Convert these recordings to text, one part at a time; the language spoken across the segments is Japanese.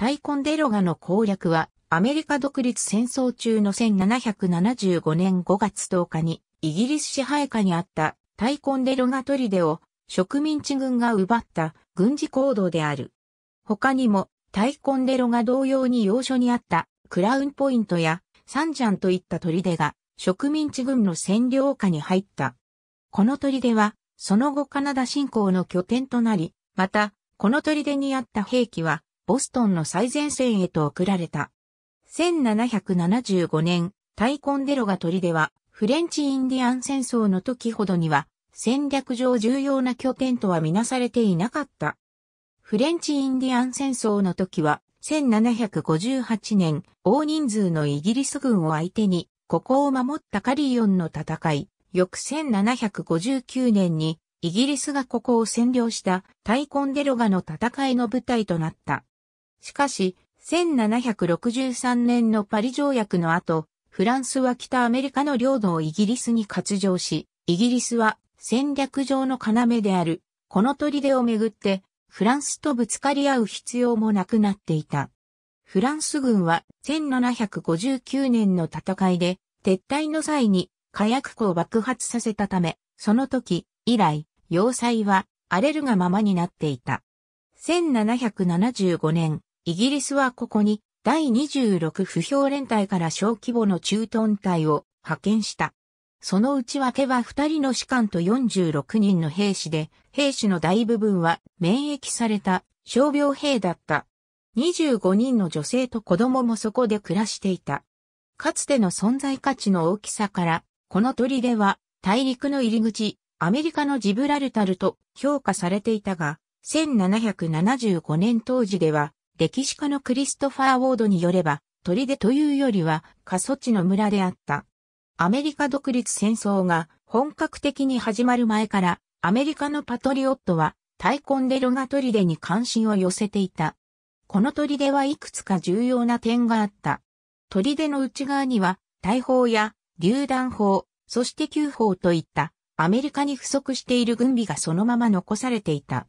タイコンデロガの攻略は、アメリカ独立戦争中の1775年5月10日に、イギリス支配下にあったタイコンデロガ砦を植民地軍が奪った軍事行動である。他にも、タイコンデロが同様に要所にあったクラウンポイントやサンジャンといった砦が植民地軍の占領下に入った。この砦は、その後カナダ侵攻の拠点となり、また、この砦にあった兵器は、ボストンの最前線へと送られた。1775年、タイコンデロが砦は、フレンチインディアン戦争の時ほどには、戦略上重要な拠点とはみなされていなかった。フレンチインディアン戦争の時は、1758年、大人数のイギリス軍を相手に、ここを守ったカリオンの戦い、翌1759年に、イギリスがここを占領したタイコンデロガの戦いの舞台となった。しかし、1763年のパリ条約の後、フランスは北アメリカの領土をイギリスに割譲し、イギリスは戦略上の要である、この砦をめぐって、フランスとぶつかり合う必要もなくなっていた。フランス軍は1759年の戦いで、撤退の際に火薬庫を爆発させたため、その時以来、要塞は荒れるがままになっていた。1775年、イギリスはここに第26不評連隊から小規模の駐屯隊を派遣した。その内訳は2人の士官と46人の兵士で、兵士の大部分は免疫された傷病兵だった。25人の女性と子供もそこで暮らしていた。かつての存在価値の大きさから、この砦は大陸の入り口、アメリカのジブラルタルと評価されていたが、1775年当時では歴史家のクリストファー・ウォードによれば、砦というよりは過疎地の村であった。アメリカ独立戦争が本格的に始まる前から、アメリカのパトリオットはコンでロが砦に関心を寄せていた。この砦はいくつか重要な点があった。砦の内側には、大砲や榴弾砲、そして旧砲といったアメリカに不足している軍備がそのまま残されていた。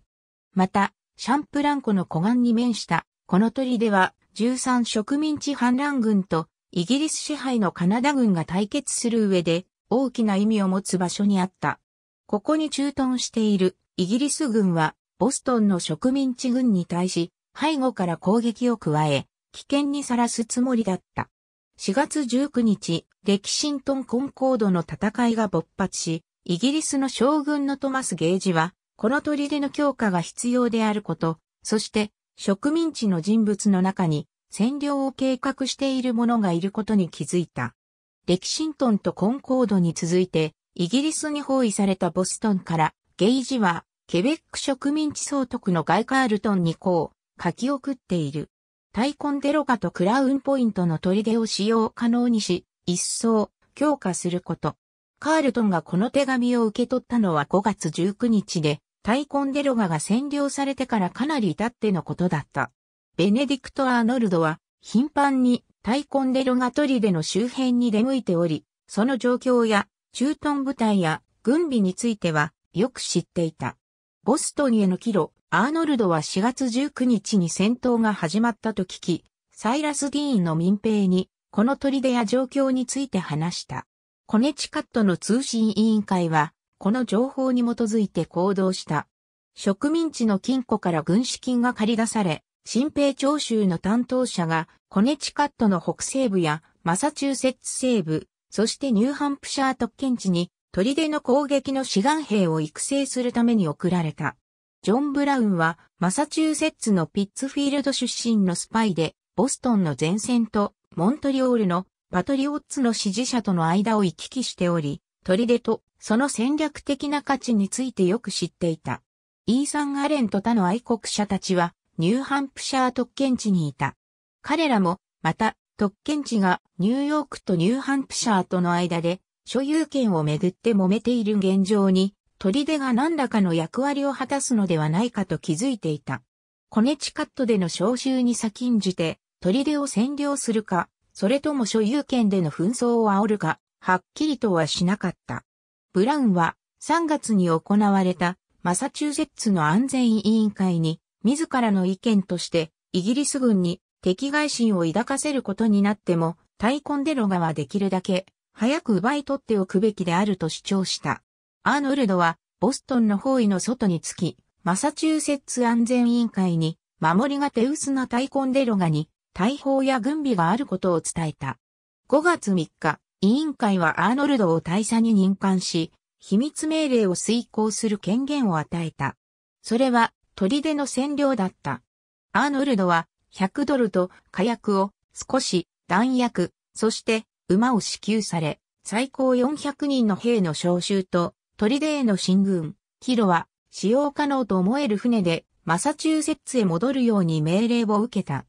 また、シャンプランコの湖岸に面したこの砦は13植民地反乱軍とイギリス支配のカナダ軍が対決する上で大きな意味を持つ場所にあった。ここに駐屯しているイギリス軍はボストンの植民地軍に対し背後から攻撃を加え危険にさらすつもりだった。4月19日、レキシントン・コンコードの戦いが勃発し、イギリスの将軍のトマス・ゲージは、この砦の強化が必要であること、そして植民地の人物の中に占領を計画している者がいることに気づいた。レキシントンとコンコードに続いて、イギリスに包囲されたボストンから、ゲイジは、ケベック植民地総督のガイ・カールトンにこう、書き送っている。タイコンデロガとクラウンポイントの砦を使用可能にし、一層、強化すること。カールトンがこの手紙を受け取ったのは5月19日で、タイコンデロガが占領されてからかなり至ってのことだった。ベネディクト・アーノルドは頻繁にタイコンデロガ砦の周辺に出向いており、その状況や駐屯部隊や軍備についてはよく知っていた。ボストンへの帰路、アーノルドは4月19日に戦闘が始まったと聞き、サイラス・ディーンの民兵に、この砦や状況について話した。コネチカットの通信委員会は、この情報に基づいて行動した。植民地の金庫から軍資金が借り出され、新兵徴収の担当者がコネチカットの北西部やマサチューセッツ西部、そしてニューハンプシャー特権地に砦の攻撃の志願兵を育成するために送られた。ジョン・ブラウンはマサチューセッツのピッツフィールド出身のスパイで、ボストンの前線とモントリオールのパトリオッツの支持者との間を行き来しており、砦とその戦略的な価値についてよく知っていた。イーサン・アレンと他の愛国者たちはニューハンプシャー特権地にいた。彼らもまた特権地がニューヨークとニューハンプシャーとの間で所有権をめぐって揉めている現状に砦が何らかの役割を果たすのではないかと気づいていた。コネチカットでの召集に先んじて砦を占領するか、それとも所有権での紛争を煽るか、はっきりとはしなかった。ブラウンは3月に行われたマサチューセッツの安全委員会に自らの意見としてイギリス軍に敵外心を抱かせることになっても大コンデロガはできるだけ早く奪い取っておくべきであると主張した。アーノルドはボストンの包囲の外につきマサチューセッツ安全委員会に守りが手薄な大コンデロガに大砲や軍備があることを伝えた。5月3日、委員会はアーノルドを大佐に任官し、秘密命令を遂行する権限を与えた。それは、砦の占領だった。アーノルドは、100ドルと火薬を少し弾薬、そして馬を支給され、最高400人の兵の召集と、砦への進軍、キロは使用可能と思える船でマサチューセッツへ戻るように命令を受けた。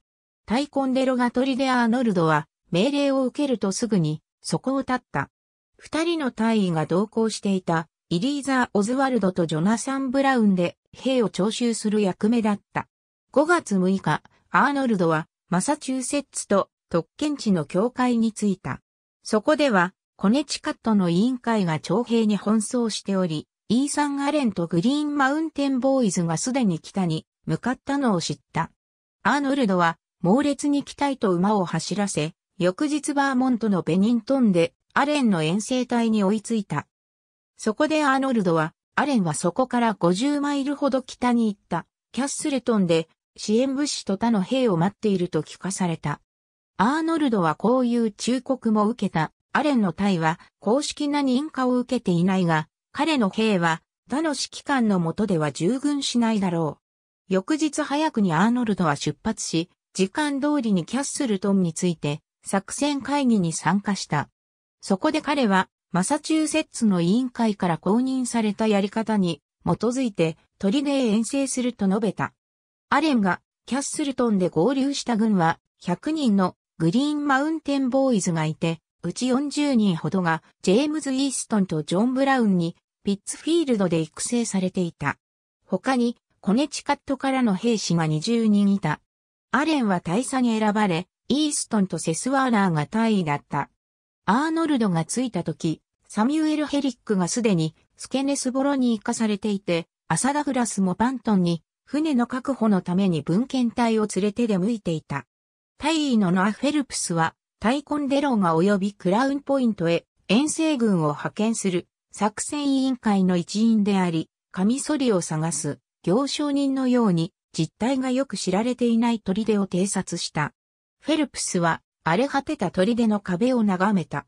タイコンデロが砦アーノルドは命令を受けるとすぐにそこを立った。二人の大員が同行していた、イリーザー・オズワルドとジョナサン・ブラウンで、兵を徴収する役目だった。5月6日、アーノルドは、マサチューセッツと特権地の境界に着いた。そこでは、コネチカットの委員会が徴兵に奔走しており、イーサン・アレンとグリーン・マウンテン・ボーイズがすでに北に向かったのを知った。アーノルドは猛烈に北へと馬を走らせ、翌日バーモントのベニントンでアレンの遠征隊に追いついた。そこでアーノルドは、アレンはそこから50マイルほど北に行った、キャッスレトンで支援物資と他の兵を待っていると聞かされた。アーノルドはこういう忠告も受けた。アレンの隊は公式な認可を受けていないが、彼の兵は他の指揮官の下では従軍しないだろう。翌日早くにアーノルドは出発し、時間通りにキャッスルトンについて、作戦会議に参加した。そこで彼は、マサチューセッツの委員会から公認されたやり方に基づいてトリゲー遠征すると述べた。アレンがキャッスルトンで合流した軍は100人のグリーンマウンテンボーイズがいて、うち40人ほどがジェームズ・イーストンとジョン・ブラウンにピッツフィールドで育成されていた。他にコネチカットからの兵士が20人いた。アレンは大佐に選ばれ、イーストンとセスワーナーが大位だった。アーノルドが着いた時、サミュエル・ヘリックがすでにスケネスボロに行かされていて、アサダフラスもバントンに船の確保のために文献隊を連れて出向いていた。大尉のノア・フェルプスは、タイコンデローが及びクラウンポイントへ遠征軍を派遣する作戦委員会の一員であり、カミソリを探す行商人のように実態がよく知られていない砦を偵察した。フェルプスは荒れ果てた砦の壁を眺めた。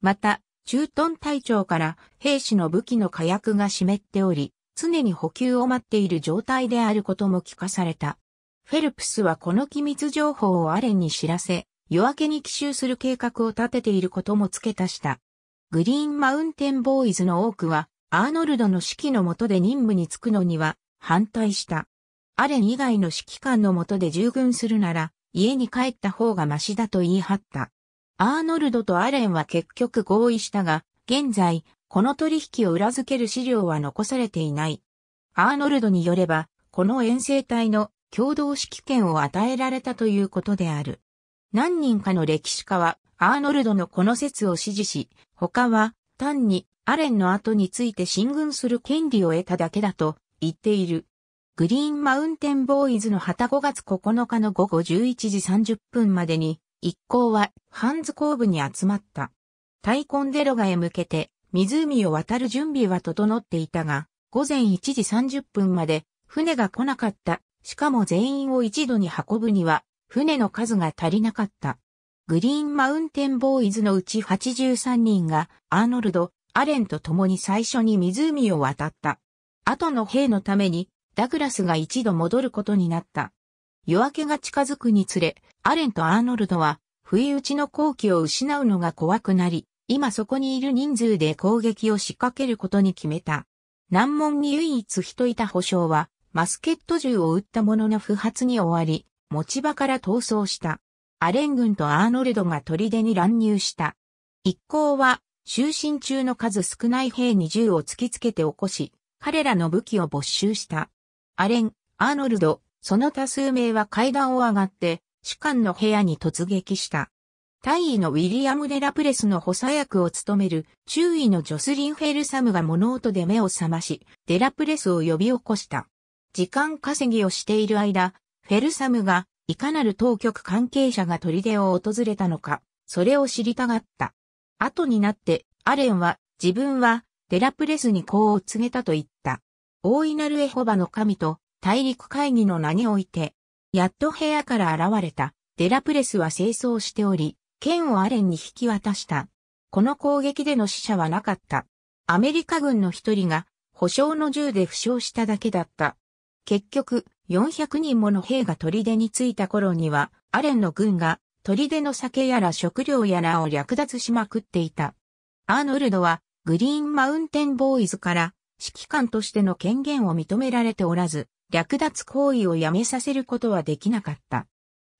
また、駐屯隊長から兵士の武器の火薬が湿っており、常に補給を待っている状態であることも聞かされた。フェルプスはこの機密情報をアレンに知らせ、夜明けに奇襲する計画を立てていることも付け足した。グリーンマウンテンボーイズの多くは、アーノルドの指揮の下で任務に就くのには反対した。アレン以外の指揮官の下で従軍するなら、家に帰った方がマシだと言い張った。アーノルドとアレンは結局合意したが、現在、この取引を裏付ける資料は残されていない。アーノルドによれば、この遠征隊の共同指揮権を与えられたということである。何人かの歴史家は、アーノルドのこの説を支持し、他は、単に、アレンの後について進軍する権利を得ただけだと言っている。グリーンマウンテンボーイズの旗5月9日の午後11時30分までに、一行はハンズ後部に集まった。タイコンデロガへ向けて湖を渡る準備は整っていたが、午前1時30分まで船が来なかった。しかも全員を一度に運ぶには船の数が足りなかった。グリーンマウンテンボーイズのうち83人がアーノルド、アレンと共に最初に湖を渡った。後の兵のためにダグラスが一度戻ることになった。夜明けが近づくにつれ、アレンとアーノルドは、不意打ちの好機を失うのが怖くなり、今そこにいる人数で攻撃を仕掛けることに決めた。難問に唯一人いた保証は、マスケット銃を撃ったものの不発に終わり、持ち場から逃走した。アレン軍とアーノルドが砦に乱入した。一行は、就寝中の数少ない兵に銃を突きつけて起こし、彼らの武器を没収した。アレン、アーノルド、その多数名は階段を上がって、主官の部屋に突撃した。大尉のウィリアム・デ・ラプレスの補佐役を務める、中尉のジョスリン・フェルサムが物音で目を覚まし、デ・ラプレスを呼び起こした。時間稼ぎをしている間、フェルサムが、いかなる当局関係者が砦を訪れたのか、それを知りたがった。後になって、アレンは、自分は、デラプレスにこう告げたと言った。大いなるエホバの神と大陸会議の名において、やっと部屋から現れたデラプレスは清掃しており、剣をアレンに引き渡した。この攻撃での死者はなかった。アメリカ軍の一人が保証の銃で負傷しただけだった。結局、400人もの兵が砦に着いた頃には、アレンの軍が砦の酒やら食料やらを略奪しまくっていた。アーノルドはグリーンマウンテンボーイズから指揮官としての権限を認められておらず、略奪行為をやめさせることはできなかった。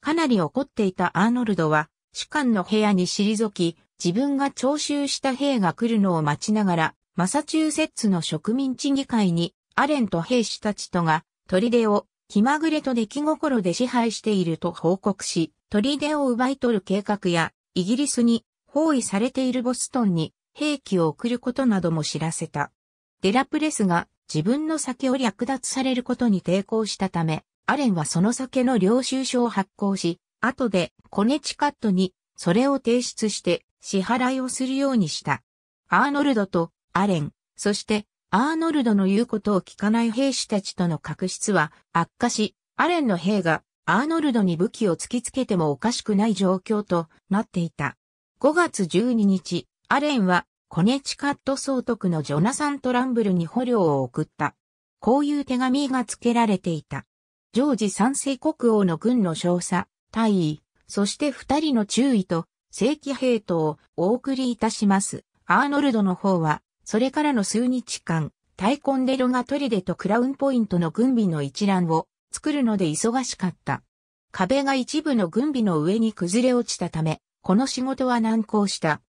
かなり怒っていたアーノルドは、主官の部屋に退き、自分が徴収した兵が来るのを待ちながら、マサチューセッツの植民地議会に、アレンと兵士たちとが、砦を気まぐれと出来心で支配していると報告し、砦を奪い取る計画や、イギリスに包囲されているボストンに兵器を送ることなども知らせた。デラプレスが自分の酒を略奪されることに抵抗したため、アレンはその酒の領収書を発行し、後でコネチカットにそれを提出して支払いをするようにした。アーノルドとアレン、そしてアーノルドの言うことを聞かない兵士たちとの確執は悪化し、アレンの兵がアーノルドに武器を突きつけてもおかしくない状況となっていた。5月12日、アレンはコネチカット総督のジョナサン・トランブルに捕虜を送った。こういう手紙が付けられていた。ジョージ三世国王の軍の少佐、大尉、そして二人の注意と、正規兵頭をお送りいたします。アーノルドの方は、それからの数日間、タイコンデロがトリデとクラウンポイントの軍備の一覧を作るので忙しかった。壁が一部の軍備の上に崩れ落ちたため、この仕事は難航した。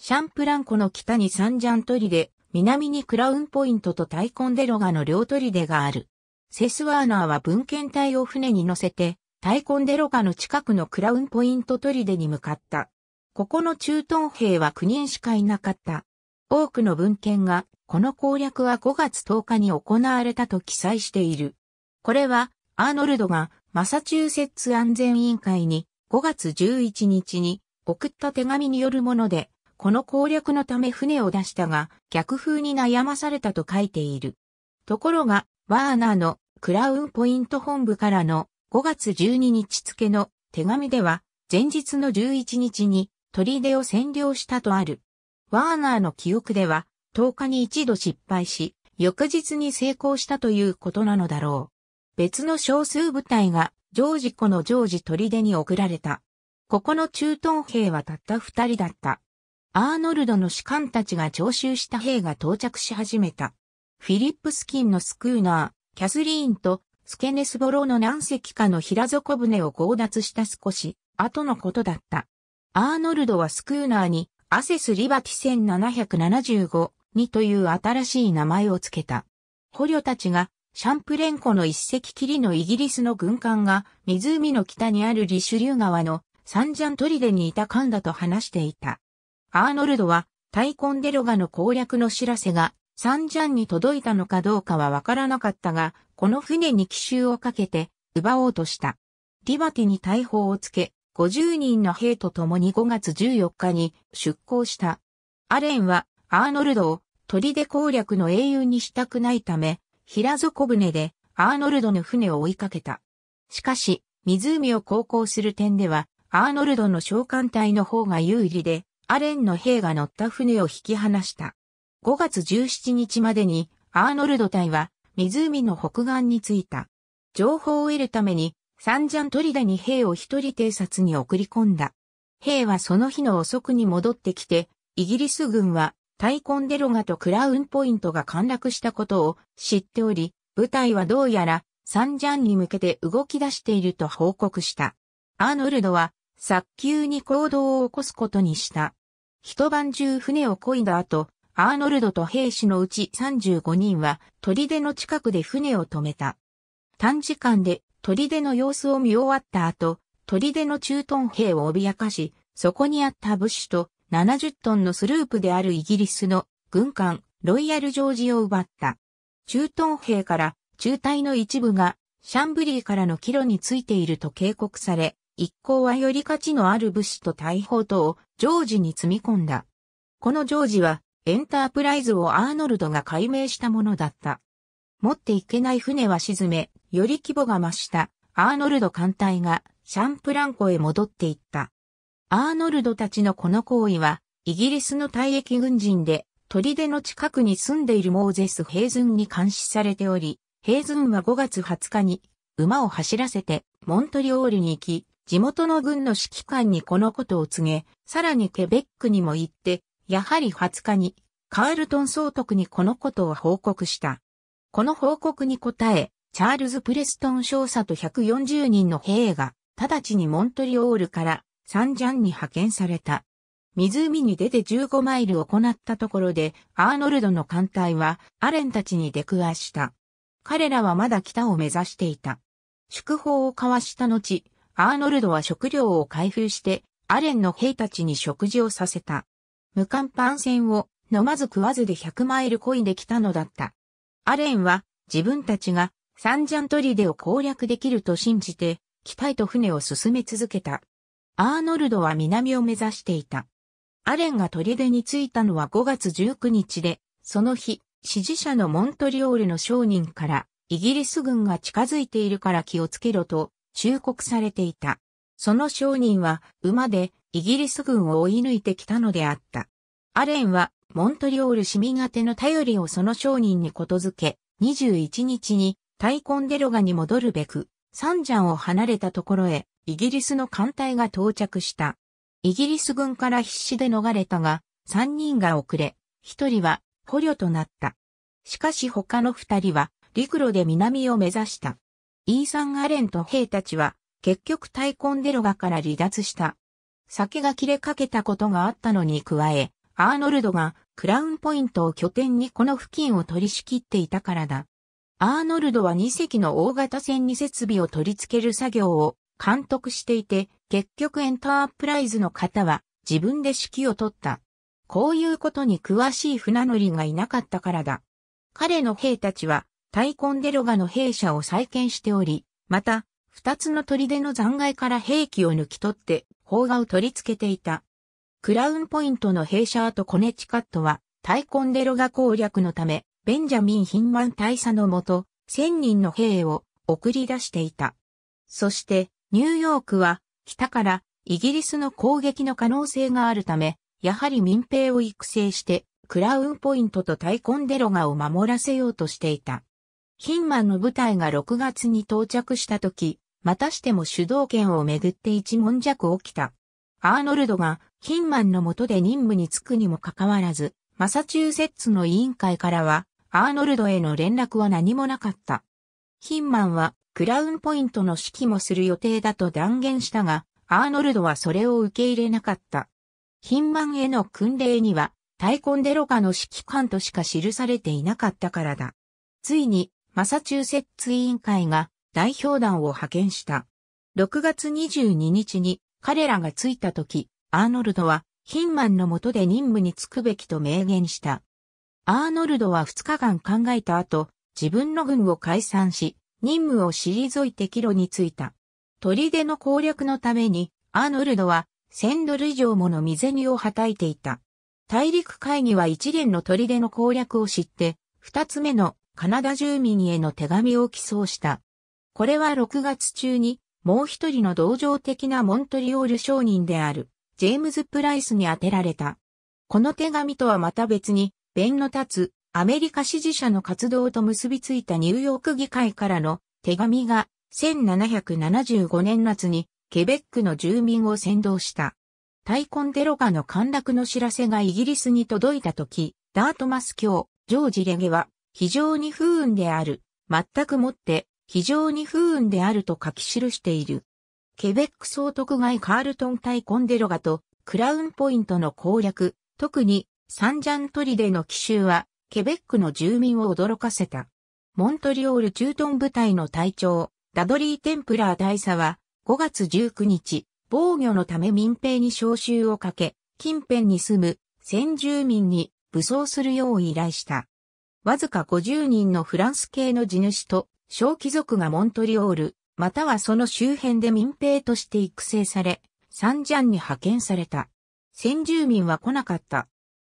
シャンプランコの北にサンジャントリデ、南にクラウンポイントとタイコンデロガの両トリデがある。セスワーナーは文献隊を船に乗せて、タイコンデロガの近くのクラウンポイントトリデに向かった。ここの駐屯兵は9人しかいなかった。多くの文献が、この攻略は5月10日に行われたと記載している。これは、アーノルドがマサチューセッツ安全委員会に5月11日に送った手紙によるもので、この攻略のため船を出したが、逆風に悩まされたと書いている。ところが、ワーナーのクラウンポイント本部からの5月12日付の手紙では、前日の11日に砦を占領したとある。ワーナーの記憶では、10日に一度失敗し、翌日に成功したということなのだろう。別の少数部隊がジョージ湖のジョージ砦に送られた。ここの駐屯兵はたった二人だった。アーノルドの士官たちが徴収した兵が到着し始めた。フィリップスキンのスクーナー、キャスリーンとスケネスボロの何隻かの平底船を強奪した少し後のことだった。アーノルドはスクーナーにアセス・リバティ1775にという新しい名前を付けた。捕虜たちがシャンプレンコの一隻きりのイギリスの軍艦が湖の北にあるリシュリュー川のサンジャントリデにいた艦だと話していた。アーノルドは、タイコンデロガの攻略の知らせが、サンジャンに届いたのかどうかはわからなかったが、この船に奇襲をかけて、奪おうとした。リバティに大砲をつけ、50人の兵と共に5月14日に出港した。アレンは、アーノルドを、砦攻略の英雄にしたくないため、平底船で、アーノルドの船を追いかけた。しかし、湖を航行する点では、アーノルドの召喚隊の方が有利で、アレンの兵が乗った船を引き離した。5月17日までにアーノルド隊は湖の北岸に着いた。情報を得るためにサンジャントリダに兵を一人偵察に送り込んだ。兵はその日の遅くに戻ってきて、イギリス軍はタイコンデロガとクラウンポイントが陥落したことを知っており、部隊はどうやらサンジャンに向けて動き出していると報告した。アーノルドは早急に行動を起こすことにした。一晩中船を漕いだ後、アーノルドと兵士のうち35人は砦の近くで船を止めた。短時間で砦の様子を見終わった後、砦の駐屯兵を脅かし、そこにあった武士と70トンのスループであるイギリスの軍艦ロイヤルジョージを奪った。駐屯兵から中隊の一部がシャンブリーからの帰路についていると警告され、一行はより価値のある物資と大砲とをジョージに積み込んだ。このジョージはエンタープライズをアーノルドが解明したものだった。持っていけない船は沈め、より規模が増したアーノルド艦隊がシャンプランコへ戻っていった。アーノルドたちのこの行為は、イギリスの退役軍人で、砦の近くに住んでいるモーゼス・ヘイズンに監視されており、ヘイズンは5月20日に馬を走らせてモントリオールに行き、地元の軍の指揮官にこのことを告げ、さらにケベックにも行って、やはり20日に、カールトン総督にこのことを報告した。この報告に答え、チャールズ・プレストン少佐と140人の兵が、直ちにモントリオールからサンジャンに派遣された。湖に出て15マイル行ったところで、アーノルドの艦隊はアレンたちに出くわした。彼らはまだ北を目指していた。祝砲を交わした後、アーノルドは食料を開封して、アレンの兵たちに食事をさせた。無観パン船を飲まず食わずで100マイル漕いできたのだった。アレンは自分たちがサンジャントリデを攻略できると信じて、機体と船を進め続けた。アーノルドは南を目指していた。アレンがトリデに着いたのは5月19日で、その日、支持者のモントリオールの商人から、イギリス軍が近づいているから気をつけろと、忠告されていた。その商人は馬でイギリス軍を追い抜いてきたのであった。アレンはモントリオール市民宛ての頼りをその商人にことづけ、21日にタイコンデロガに戻るべく、サンジャンを離れたところへイギリスの艦隊が到着した。イギリス軍から必死で逃れたが、3人が遅れ、1人は捕虜となった。しかし他の2人は陸路で南を目指した。イーサン・アレンと兵たちは、結局タイコンデロガから離脱した。酒が切れかけたことがあったのに加え、アーノルドがクラウンポイントを拠点にこの付近を取り仕切っていたからだ。アーノルドは2隻の大型船に設備を取り付ける作業を監督していて、結局エンタープライズの方は自分で指揮を取った。こういうことに詳しい船乗りがいなかったからだ。彼の兵たちはタイコンデロガの兵舎を再建しており、また、二つの砦の残骸から兵器を抜き取って、砲画を取り付けていた。クラウンポイントの兵舎とコネチカットは、タイコンデロガ攻略のため、ベンジャミン・ヒンマン大佐のもと、千人の兵を送り出していた。そして、ニューヨークは、北からイギリスの攻撃の可能性があるため、やはり民兵を育成して、クラウンポイントとタイコンデロガを守らせようとしていた。ヒンマンの部隊が6月に到着した時、またしても主導権をめぐって一問弱起きた。アーノルドがヒンマンの下で任務に就くにもかかわらず、マサチューセッツの委員会からは、アーノルドへの連絡は何もなかった。ヒンマンはクラウンポイントの指揮もする予定だと断言したが、アーノルドはそれを受け入れなかった。ヒンマンへの訓令には、タイコンデロカの指揮官としか記されていなかったからだ。ついに、マサチューセッツ委員会が代表団を派遣した。6月22日に彼らが着いた時、アーノルドはヒンマンの下で任務に就くべきと明言した。アーノルドは2日間考えた後、自分の軍を解散し、任務を退いて帰路に着いた。砦の攻略のために、アーノルドは1000ドル以上もの未銭をはたいていた。大陸会議は一連の砦の攻略を知って、二つ目のカナダ住民への手紙を寄贈した。これは6月中に、もう一人の同情的なモントリオール商人である、ジェームズ・プライスに宛てられた。この手紙とはまた別に、弁の立つ、アメリカ支持者の活動と結びついたニューヨーク議会からの手紙が、1775年夏に、ケベックの住民を先導した。タイコンデロガの陥落の知らせがイギリスに届いた時、ダートマス教、ジョージ・レゲは、非常に不運である、全くもって、非常に不運であると書き記している。ケベック総督外カールトン対コンデロガとクラウンポイントの攻略、特にサンジャントリデの奇襲は、ケベックの住民を驚かせた。モントリオール駐屯部隊の隊長、ダドリー・テンプラー大佐は、5月19日、防御のため民兵に召集をかけ、近辺に住む先住民に武装するよう依頼した。わずか50人のフランス系の地主と小貴族がモントリオール、またはその周辺で民兵として育成され、サンジャンに派遣された。先住民は来なかった。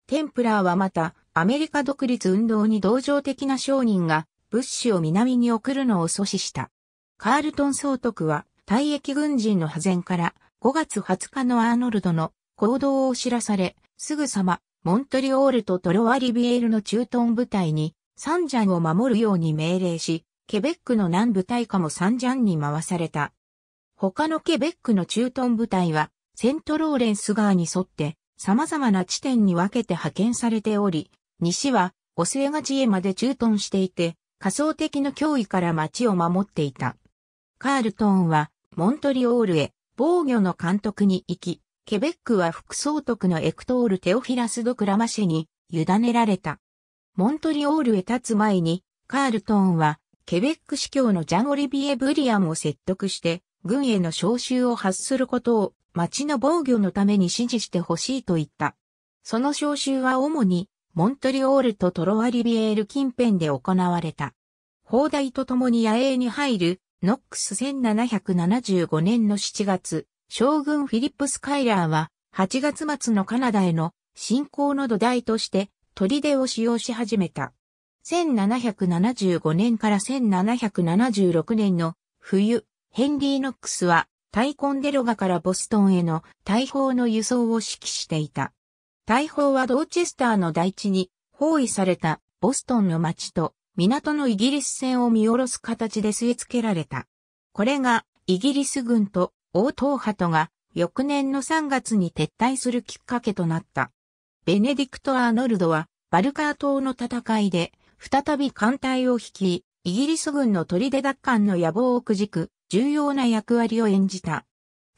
テンプラーはまた、アメリカ独立運動に同情的な商人が、物資を南に送るのを阻止した。カールトン総督は、退役軍人の派遣から、5月20日のアーノルドの行動を知らされ、すぐさまモントリオールとトロワリビエールの駐屯部隊に、サンジャンを守るように命令し、ケベックの南部隊下もサンジャンに回された。他のケベックの駐屯部隊は、セントローレンス川に沿って様々な地点に分けて派遣されており、西はオスエガチエまで駐屯していて、仮想的な脅威から町を守っていた。カールトンはモントリオールへ防御の監督に行き、ケベックは副総督のエクトール・テオフィラス・ド・クラマシェに委ねられた。モントリオールへ立つ前に、カールトーンは、ケベック司教のジャン・オリビエ・ブリアンを説得して、軍への召集を発することを、町の防御のために指示してほしいと言った。その召集は主に、モントリオールとトロワリビエール近辺で行われた。砲台と共に野営に入る、ノックス1775年の7月、将軍フィリップス・カイラーは、8月末のカナダへの侵攻の土台として、砦を使用し始めた。1775年から1776年の冬、ヘンリー・ノックスは、タイコンデロガからボストンへの大砲の輸送を指揮していた。大砲はドーチェスターの大地に包囲されたボストンの町と港のイギリス船を見下ろす形で据え付けられた。これがイギリス軍と王派とが翌年の3月に撤退するきっかけとなった。ベネディクト・アーノルドはバルカー島の戦いで再び艦隊を率い、イギリス軍の砦奪還の野望をくじく重要な役割を演じた。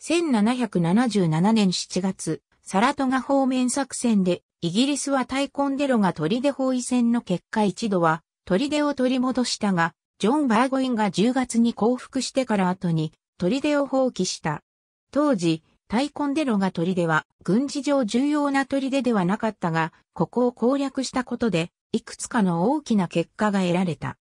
1777年7月、サラトガ方面作戦でイギリスは大コンデロが砦包囲戦の結果一度は砦を取り戻したが、ジョン・バーゴインが10月に降伏してから後に砦を放棄した。当時、タイコンデロが砦は軍事上重要な砦ではなかったが、ここを攻略したことで、いくつかの大きな結果が得られた。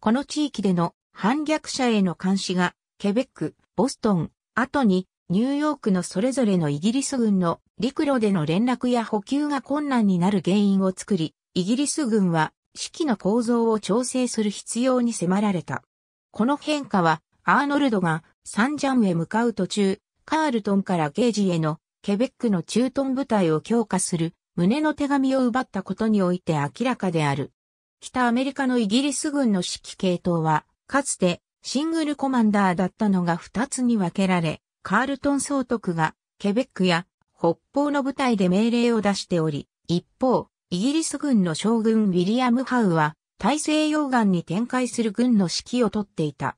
この地域での反逆者への監視が、ケベック、ボストン、後にニューヨークのそれぞれのイギリス軍の陸路での連絡や補給が困難になる原因を作り、イギリス軍は士気の構造を調整する必要に迫られた。この変化はアーノルドがサンジャンへ向かう途中、カールトンからゲージへのケベックの駐屯部隊を強化する胸の手紙を奪ったことにおいて明らかである。北アメリカのイギリス軍の指揮系統は、かつてシングルコマンダーだったのが二つに分けられ、カールトン総督がケベックや北方の部隊で命令を出しており、一方、イギリス軍の将軍ウィリアム・ハウは、大西洋岸に展開する軍の指揮をとっていた。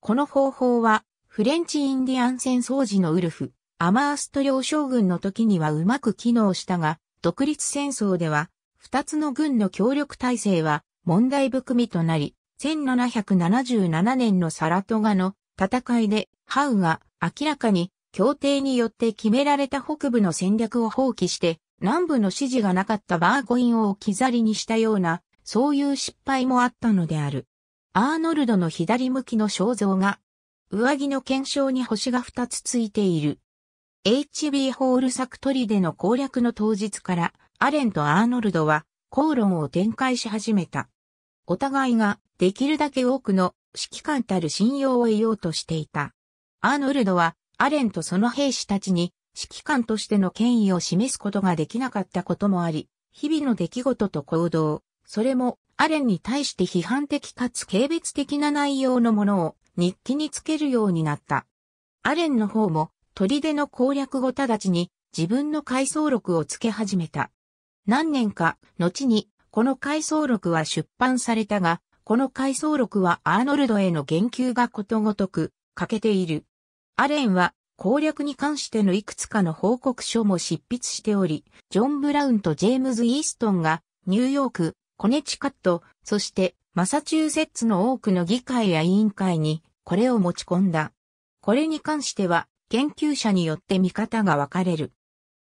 この方法は、フレンチインディアン戦争時のウルフ、アマースト領将軍の時にはうまく機能したが、独立戦争では、二つの軍の協力体制は問題含みとなり、1777年のサラトガの戦いで、ハウが明らかに協定によって決められた北部の戦略を放棄して、南部の指示がなかったバーゴインを置き去りにしたような、そういう失敗もあったのである。アーノルドの左向きの肖像が上着の検証に星が2つついている。HB ホール作取りでの攻略の当日から、アレンとアーノルドは、口論を展開し始めた。お互いが、できるだけ多くの、指揮官たる信用を得ようとしていた。アーノルドは、アレンとその兵士たちに、指揮官としての権威を示すことができなかったこともあり、日々の出来事と行動、それも、アレンに対して批判的かつ軽蔑的な内容のものを、日記につけるようになった。アレンの方も、砦の攻略後直ちに自分の回想録をつけ始めた。何年か、後に、この回想録は出版されたが、この回想録はアーノルドへの言及がことごとく欠けている。アレンは攻略に関してのいくつかの報告書も執筆しており、ジョン・ブラウンとジェームズ・イーストンがニューヨーク、コネチカット、そしてマサチューセッツの多くの議会や委員会にこれを持ち込んだ。これに関しては研究者によって見方が分かれる。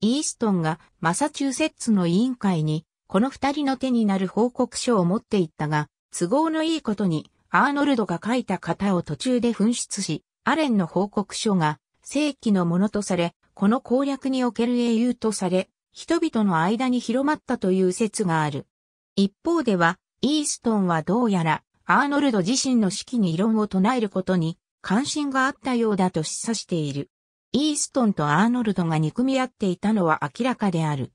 イーストンがマサチューセッツの委員会にこの二人の手になる報告書を持っていったが、都合のいいことにアーノルドが書いた型を途中で紛失し、アレンの報告書が正規のものとされ、この攻略における英雄とされ、人々の間に広まったという説がある。一方では、イーストンはどうやらアーノルド自身の指揮に異論を唱えることに関心があったようだと示唆している。イーストンとアーノルドが憎み合っていたのは明らかである。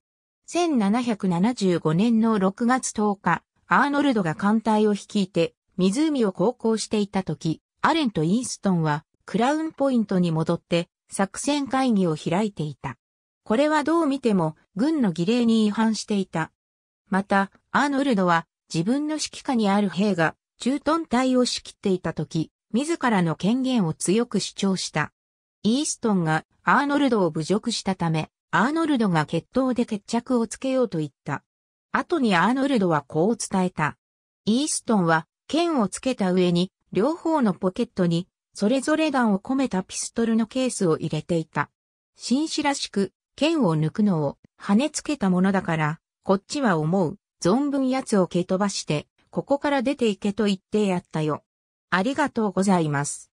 1775年の6月10日、アーノルドが艦隊を率いて湖を航行していた時、アレンとイーストンはクラウンポイントに戻って作戦会議を開いていた。これはどう見ても軍の儀礼に違反していた。また、アーノルドは自分の指揮下にある兵が駐屯隊を仕切っていた時、自らの権限を強く主張した。イーストンがアーノルドを侮辱したため、アーノルドが決闘で決着をつけようと言った。後にアーノルドはこう伝えた。イーストンは剣をつけた上に両方のポケットにそれぞれ弾を込めたピストルのケースを入れていた。紳士らしく剣を抜くのを跳ねつけたものだから、こっちは思う。存分奴を蹴飛ばして、ここから出て行けと言ってやったよ。ありがとうございます。